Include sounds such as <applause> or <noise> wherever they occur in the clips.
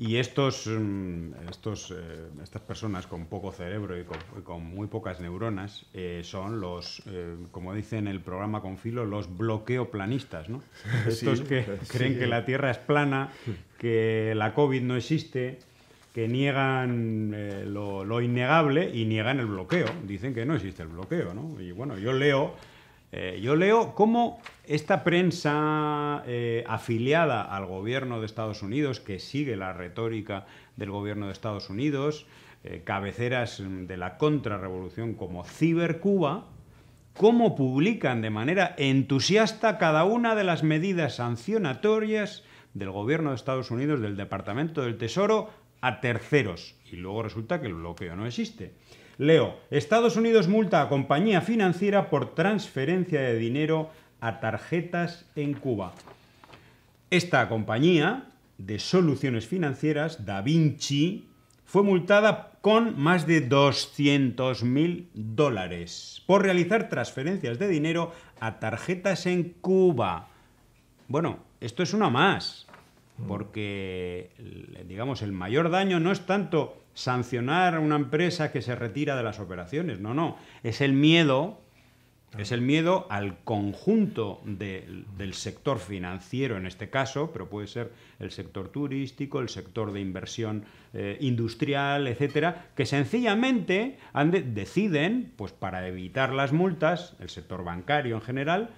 Y estos, mm, estos, eh, estas personas con poco cerebro y con, muy pocas neuronas eh, son los, eh, como dice en el programa con filo, los bloqueoplanistas, ¿no? <laughs> Estos que pues creen que la Tierra es plana, que la COVID no existe, que niegan lo, lo innegable y niegan el bloqueo. Dicen que no existe el bloqueo, ¿no? Y bueno, yo leo eh, yo leo cómo esta prensa eh, afiliada al gobierno de Estados Unidos, que sigue la retórica del gobierno de Estados Unidos, eh, cabeceras de la contrarrevolución como Cibercuba, cómo publican de manera entusiasta cada una de las medidas sancionatorias del gobierno de Estados Unidos, del Departamento del Tesoro, a terceros. Y luego resulta que el bloqueo no existe. Leo, Estados Unidos multa a compañía financiera por transferencia de dinero a tarjetas en Cuba. Esta compañía de soluciones financieras, Da Vinci, fue multada con más de mil dólares por realizar transferencias de dinero a tarjetas en Cuba. Bueno, esto es una más, porque digamos el mayor daño no es tanto sancionar a una empresa que se retira de las operaciones. No, no. Es el miedo, ah. es el miedo al conjunto del sector financiero en este caso, pero puede ser el sector turístico, el sector de inversión eh, industrial, etcétera, que sencillamente deciden, pues para evitar las multas, el sector bancario en general,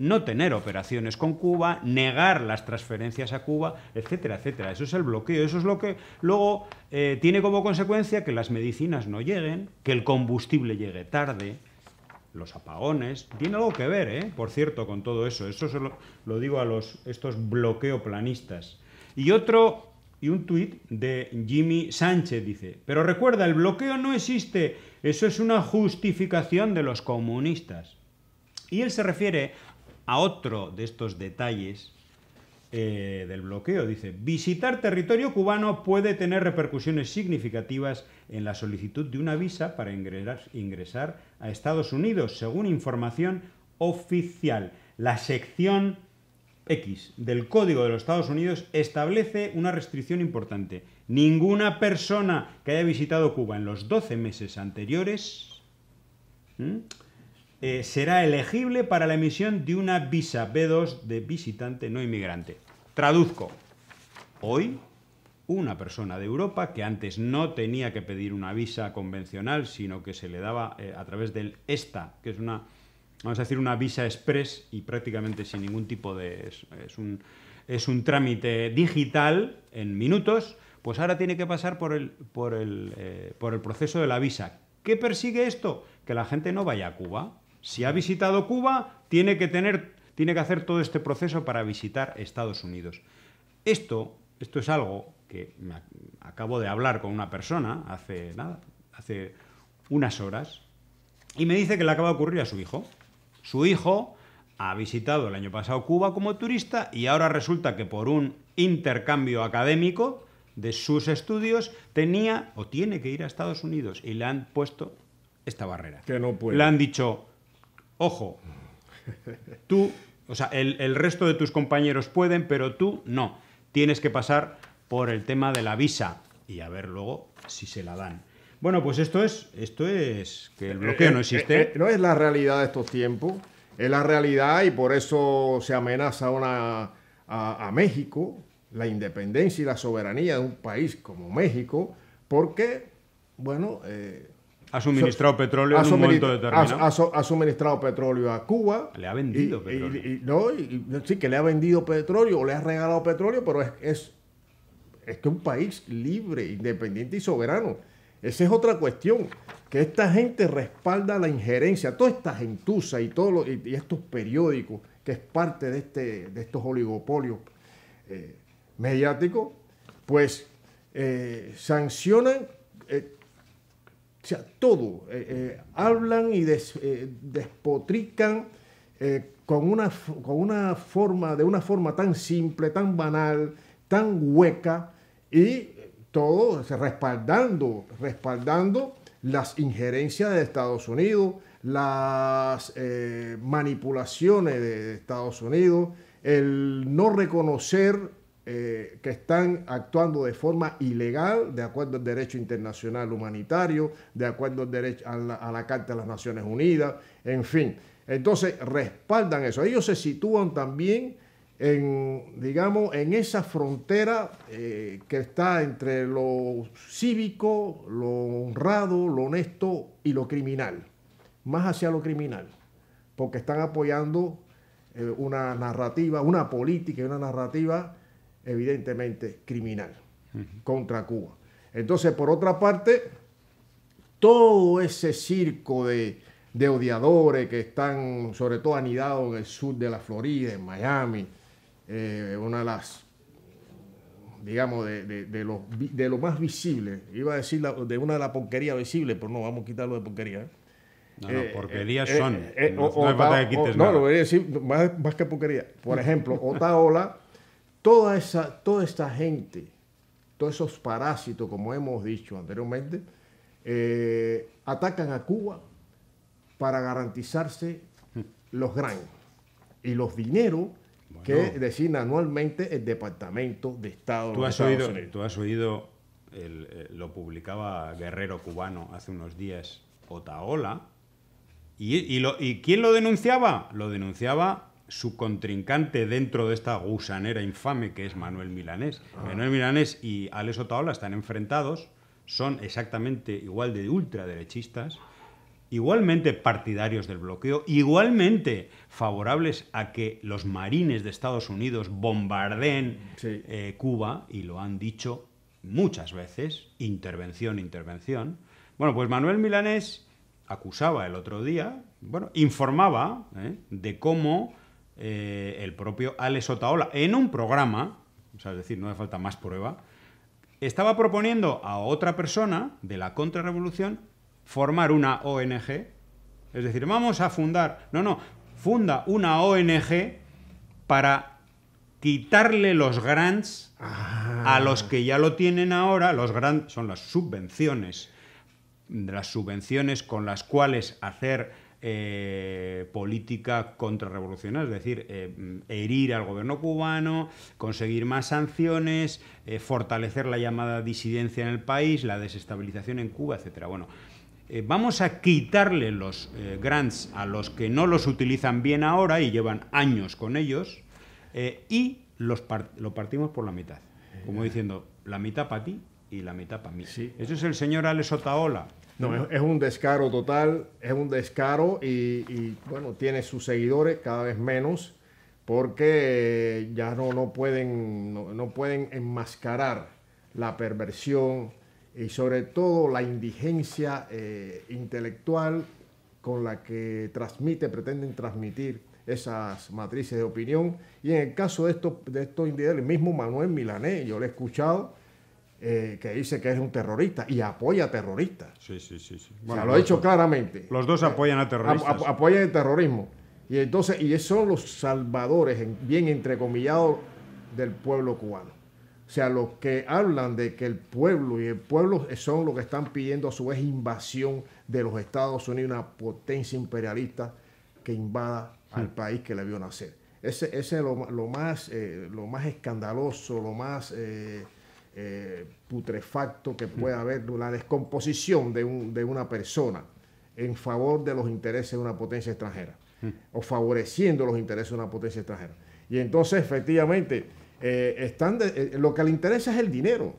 no tener operaciones con Cuba, negar las transferencias a Cuba, etcétera, etcétera. Eso es el bloqueo, eso es lo que luego eh, tiene como consecuencia que las medicinas no lleguen, que el combustible llegue tarde, los apagones, tiene algo que ver, ¿eh? por cierto, con todo eso. Eso se lo, digo a los, estos planistas Y otro, y un tuit de Jimmy Sánchez dice, pero recuerda, el bloqueo no existe, eso es una justificación de los comunistas. Y él se refiere a otro de estos detalles eh, del bloqueo. Dice, visitar territorio cubano puede tener repercusiones significativas en la solicitud de una visa para ingresar, a Estados Unidos, según información oficial. La sección X del Código de los Estados Unidos establece una restricción importante. Ninguna persona que haya visitado Cuba en los 12 meses anteriores eh, será elegible para la emisión de una visa B2 de visitante no inmigrante. Traduzco. Hoy, una persona de Europa que antes no tenía que pedir una visa convencional, sino que se le daba eh, a través del ESTA, que es una, vamos a decir, una visa express y prácticamente sin ningún tipo de... es, un, es un trámite digital en minutos, pues ahora tiene que pasar por el, por el, eh, por el proceso de la visa. ¿Qué persigue esto? Que la gente no vaya a Cuba, si ha visitado Cuba, tiene que, tener, tiene que hacer todo este proceso para visitar Estados Unidos. Esto, esto es algo que acabo de hablar con una persona hace nada, hace unas horas, y me dice que le acaba de ocurrir a su hijo. Su hijo ha visitado el año pasado Cuba como turista y ahora resulta que por un intercambio académico de sus estudios tenía o tiene que ir a Estados Unidos y le han puesto esta barrera. Que no puede. Le han dicho, ojo, tú, o sea, el, resto de tus compañeros pueden, pero tú no. Tienes que pasar por el tema de la visa y a ver luego si se la dan. Bueno, pues esto es, esto es que el bloqueo eh, no eh, existe. Eh, no es la realidad de estos tiempos, es la realidad y por eso se amenaza a, México, la independencia y la soberanía de un país como México, porque, bueno, ha suministrado petróleo en un momento determinado. Ha, suministrado petróleo a Cuba. Le ha vendido petróleo. sí, que le ha vendido petróleo o le ha regalado petróleo, pero es, es, es un país libre, independiente y soberano. Esa es otra cuestión, que esta gente respalda la injerencia, toda esta gentuza y, todo y, estos periódicos, que es parte de, este, estos oligopolios eh, mediáticos, pues eh, sancionan eh, o sea, todo. Eh, eh, hablan y eh, despotrican con, una, con una forma, de una forma tan simple, tan banal, tan hueca, y todo respaldando, respaldando las injerencias de Estados Unidos, las manipulaciones de Estados Unidos, el no reconocer eh, que están actuando de forma ilegal, de acuerdo al derecho internacional humanitario, de acuerdo al derecho, a, la, Carta de las Naciones Unidas, en fin. Entonces, respaldan eso. Ellos se sitúan también en, digamos, en esa frontera eh, que está entre lo cívico, lo honrado, lo honesto y lo criminal, más hacia lo criminal, porque están apoyando eh, una narrativa, una política y una narrativa evidentemente criminal contra Cuba. Entonces, por otra parte, todo ese circo de, odiadores que están sobre todo anidados en el sur de la Florida, en Miami, eh, una de las, digamos, de, de, de, lo, más visible, iba a decir de una de las porquerías visibles, pero no, vamos a quitarlo de porquería. ¿eh? No, eh, porquerías son. no, para que no, nada. lo voy a decir más, que porquería. Por ejemplo, <laughs> Otaola toda, esa, toda esta gente, todos esos parásitos, como hemos dicho anteriormente, eh, atacan a Cuba para garantizarse los granos y los dineros que designa anualmente el Departamento de Estado. ¿Tú has oído, ¿tú has oído lo publicaba Guerrero Cubano hace unos días, Otaola, y, ¿Y quién lo denunciaba? Lo denunciaba su contrincante dentro de esta gusanera infame que es Manuel Milanés. Ah. Manuel Milanés y Alex Otaola están enfrentados, son exactamente igual de ultraderechistas, igualmente partidarios del bloqueo, igualmente favorables a que los marines de Estados Unidos bombardeen eh, Cuba, y lo han dicho muchas veces, intervención, intervención. Bueno, pues Manuel Milanés acusaba el otro día, bueno, informaba eh, de cómo eh, el propio Alex Otaola, en un programa, es decir, no hace falta más prueba, estaba proponiendo a otra persona de la contrarrevolución formar una ONG. Es decir, vamos a fundar, no, no, funda una ONG para quitarle los grants a ah. los que ya lo tienen ahora. Los grants son las subvenciones, las subvenciones con las cuales hacer eh, política contrarrevolucionaria, es decir, eh, herir al gobierno cubano, conseguir más sanciones, eh, fortalecer la llamada disidencia en el país, la desestabilización en Cuba, etcétera. Bueno, vamos a quitarle los grants a los que no los utilizan bien ahora y llevan años con ellos y los lo partimos por la mitad, como diciendo la mitad para ti y la mitad para mí. Ese Eso es el señor Alex Otaola no, es, un descaro total, es un descaro y, bueno, tiene sus seguidores cada vez menos porque ya no, no, pueden, no, pueden enmascarar la perversión y sobre todo la indigencia eh, intelectual con la que transmite, pretenden transmitir esas matrices de opinión. Y en el caso de estos, de el mismo Manuel Milané, yo lo he escuchado, eh, que dice que es un terrorista y apoya a terroristas. Sí, sí, sí. sí. Bueno, lo ha dicho claramente. Los dos apoyan a terroristas. apoyan el terrorismo. Y entonces, y son los salvadores, bien entrecomillados, del pueblo cubano. O sea, los que hablan de que el pueblo y el pueblo son los que están pidiendo a su vez invasión de los Estados Unidos, una potencia imperialista que invada al país que le vio nacer. Ese, es lo, más, eh, lo más escandaloso, lo más eh, eh, putrefacto que pueda haber, la descomposición de, una persona en favor de los intereses de una potencia extranjera hmm. o favoreciendo los intereses de una potencia extranjera. Y entonces, efectivamente, eh, están eh, lo que le interesa es el dinero.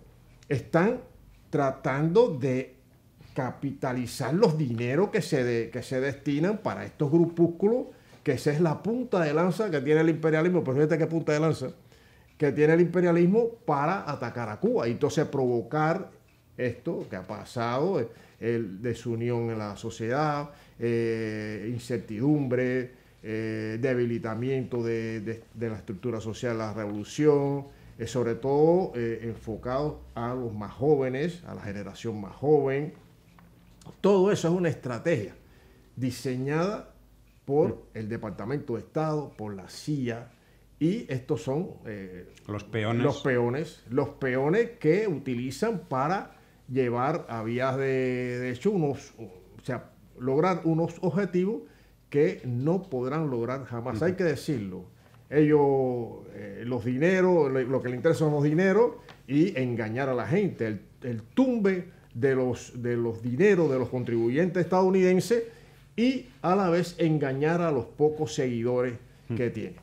Están tratando de capitalizar los dineros que se, que se destinan para estos grupúsculos, que esa es la punta de lanza que tiene el imperialismo, pero fíjate qué punta de lanza que tiene el imperialismo para atacar a Cuba y entonces provocar esto que ha pasado, eh, el desunión en la sociedad, eh, incertidumbre, eh, debilitamiento de, la estructura social, la revolución, sobre todo enfocado a los más jóvenes, a la generación más joven. Todo eso es una estrategia diseñada por mm. el Departamento de Estado, por la CIA, y estos son eh, los peones. Los peones. Los peones que utilizan para llevar a vías de, de hecho unos, o sea, lograr unos objetivos que no podrán lograr jamás. Hay que decirlo. Ellos, eh, los dineros, lo que les interesa son los dineros y engañar a la gente. El, tumbe de los, de los dineros de los contribuyentes estadounidenses y a la vez engañar a los pocos seguidores que tienen.